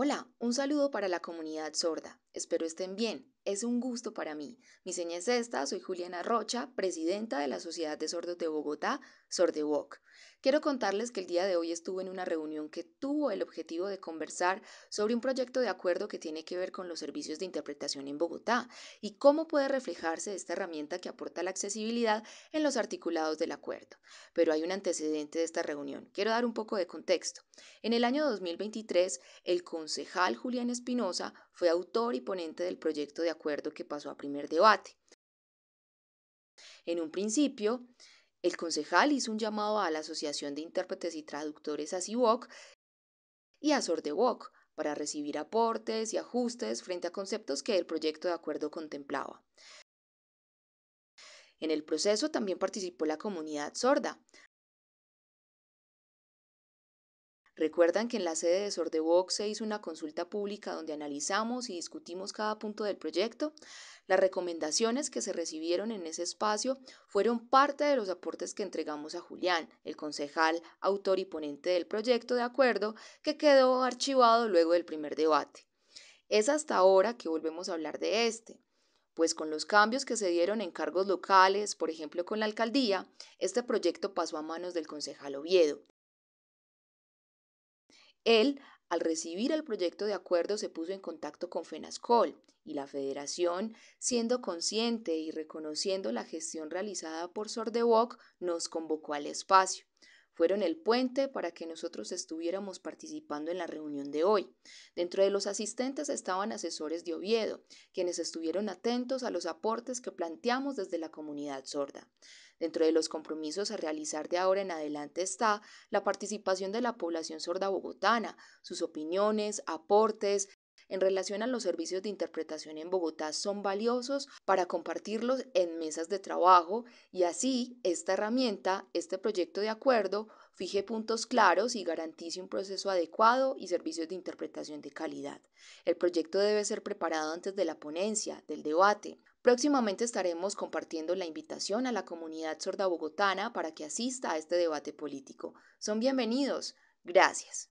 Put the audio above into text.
Hola, un saludo para la comunidad sorda. Espero estén bien. Es un gusto para mí. Mi seña es esta, soy Juliana Rocha, presidenta de la Sociedad de Sordos de Bogotá, Sordewalk. Quiero contarles que el día de hoy estuve en una reunión que tuvo el objetivo de conversar sobre un proyecto de acuerdo que tiene que ver con los servicios de interpretación en Bogotá y cómo puede reflejarse esta herramienta que aporta la accesibilidad en los articulados del acuerdo. Pero hay un antecedente de esta reunión. Quiero dar un poco de contexto. En el año 2023, el concejal Julián Espinosa fue autor y ponente del proyecto de acuerdo que pasó a primer debate. En un principio, el concejal hizo un llamado a la Asociación de Intérpretes y Traductores ACIWOC y a SORDEWOC para recibir aportes y ajustes frente a conceptos que el proyecto de acuerdo contemplaba. En el proceso también participó la comunidad sorda, Recuerdan que en la sede de Sordevox se hizo una consulta pública donde analizamos y discutimos cada punto del proyecto. Las recomendaciones que se recibieron en ese espacio fueron parte de los aportes que entregamos a Julián, el concejal, autor y ponente del proyecto de acuerdo, que quedó archivado luego del primer debate. Es hasta ahora que volvemos a hablar de este pues con los cambios que se dieron en cargos locales, por ejemplo con la alcaldía, este proyecto pasó a manos del concejal Oviedo, él, al recibir el proyecto de acuerdo, se puso en contacto con FENASCOL y la Federación, siendo consciente y reconociendo la gestión realizada por Sordeboc, nos convocó al espacio fueron el puente para que nosotros estuviéramos participando en la reunión de hoy. Dentro de los asistentes estaban asesores de Oviedo, quienes estuvieron atentos a los aportes que planteamos desde la comunidad sorda. Dentro de los compromisos a realizar de ahora en adelante está la participación de la población sorda bogotana, sus opiniones, aportes, en relación a los servicios de interpretación en Bogotá son valiosos para compartirlos en mesas de trabajo y así esta herramienta, este proyecto de acuerdo, fije puntos claros y garantice un proceso adecuado y servicios de interpretación de calidad. El proyecto debe ser preparado antes de la ponencia, del debate. Próximamente estaremos compartiendo la invitación a la comunidad sorda bogotana para que asista a este debate político. Son bienvenidos. Gracias.